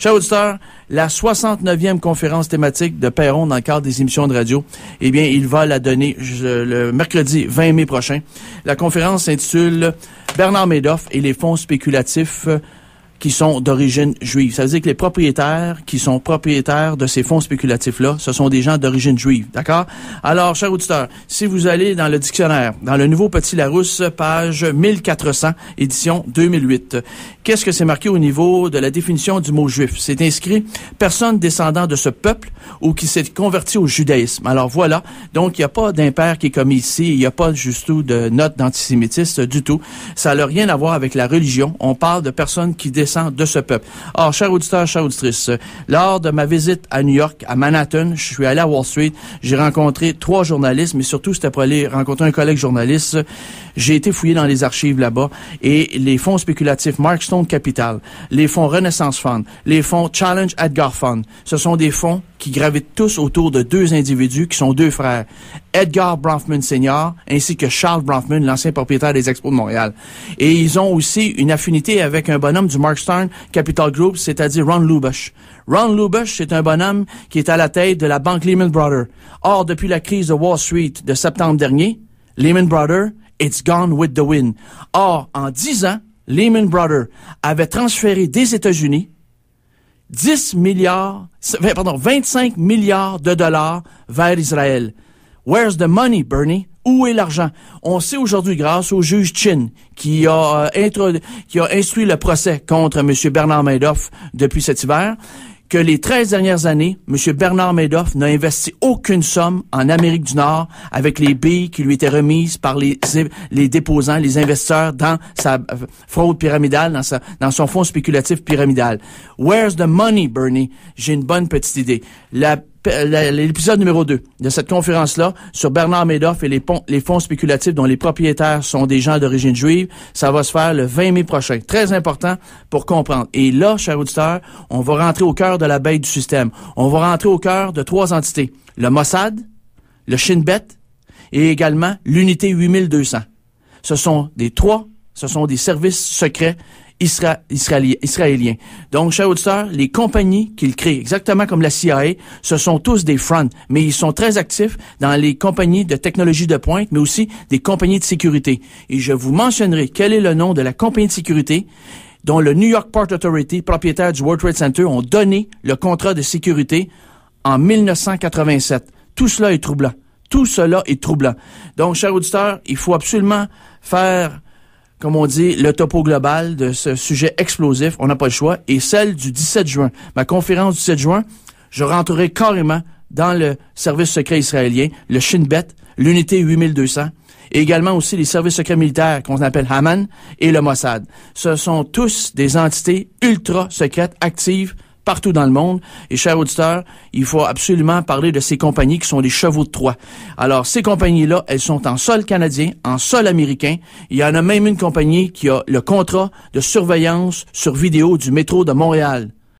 Chers auditeurs, la 69e conférence thématique de Perron dans le cadre des émissions de radio, eh bien, il va la donner le mercredi 20 mai prochain. La conférence s'intitule Bernard Médoff et les fonds spéculatifs qui sont d'origine juive. Ça veut dire que les propriétaires qui sont propriétaires de ces fonds spéculatifs-là, ce sont des gens d'origine juive. D'accord? Alors, cher auditeur, si vous allez dans le dictionnaire, dans le nouveau Petit Larousse, page 1400, édition 2008, qu'est-ce que c'est marqué au niveau de la définition du mot juif? C'est inscrit personne descendant de ce peuple ou qui s'est converti au judaïsme. Alors voilà. Donc, il n'y a pas d'impair qui est commis ici. Il n'y a pas juste tout de note d'antisémitisme du tout. Ça n'a rien à voir avec la religion. On parle de personnes qui de ce peuple. Or, chers auditeurs, chères auditrices, lors de ma visite à New York, à Manhattan, je suis allé à Wall Street, j'ai rencontré trois journalistes, mais surtout, c'était pour aller rencontrer un collègue journaliste. J'ai été fouillé dans les archives là-bas et les fonds spéculatifs Markstone Capital, les fonds Renaissance Fund, les fonds Challenge Edgar Fund, ce sont des fonds qui gravitent tous autour de deux individus qui sont deux frères, Edgar Bronfman Sr. ainsi que Charles Bronfman, l'ancien propriétaire des Expos de Montréal. Et ils ont aussi une affinité avec un bonhomme du Mark Capital Group, c'est-à-dire Ron Lubush. Ron Lubush, est un bonhomme qui est à la tête de la banque Lehman Brothers. Or, depuis la crise de Wall Street de septembre dernier, Lehman Brothers, it's gone with the wind. Or, en dix ans, Lehman Brothers avait transféré des États-Unis 10 milliards, pardon, 25 milliards de dollars vers Israël. Where's the money, Bernie? Où est l'argent? On sait aujourd'hui, grâce au juge Chin, qui a, euh, qui a instruit le procès contre M. Bernard Madoff depuis cet hiver, que les 13 dernières années, M. Bernard Madoff n'a investi aucune somme en Amérique du Nord avec les billes qui lui étaient remises par les, déposants, les investisseurs dans sa fraude pyramidale, dans, dans son fonds spéculatif pyramidal. Where's the money, Bernie? J'ai une bonne petite idée. La euh, l'épisode numéro 2 de cette conférence-là sur Bernard Madoff et les, les, fonds spéculatifs dont les propriétaires sont des gens d'origine juive. Ça va se faire le 20 mai prochain. Très important pour comprendre. Et là, chers auditeurs, on va rentrer au cœur de la bête du système. On va rentrer au cœur de trois entités. Le Mossad, le Shin Bet et également l'unité 8200. Ce sont des trois, ce sont des services secrets israélien. Donc, cher auditeur, les compagnies qu'il créent, exactement comme la CIA, ce sont tous des fronts, mais ils sont très actifs dans les compagnies de technologie de pointe, mais aussi des compagnies de sécurité. Et je vous mentionnerai quel est le nom de la compagnie de sécurité dont le New York Port Authority, propriétaire du World Trade Center, ont donné le contrat de sécurité en 1987. Tout cela est troublant. Tout cela est troublant. Donc, cher auditeur, il faut absolument faire comme on dit, le topo global de ce sujet explosif. On n'a pas le choix. Et celle du 17 juin, ma conférence du 7 juin, je rentrerai carrément dans le service secret israélien, le Shin Bet, l'unité 8200, et également aussi les services secrets militaires qu'on appelle Haman et le Mossad. Ce sont tous des entités ultra secrètes actives partout dans le monde. Et chers auditeurs, il faut absolument parler de ces compagnies qui sont des chevaux de Troie. Alors, ces compagnies-là, elles sont en sol canadien, en sol américain. Il y en a même une compagnie qui a le contrat de surveillance sur vidéo du métro de Montréal.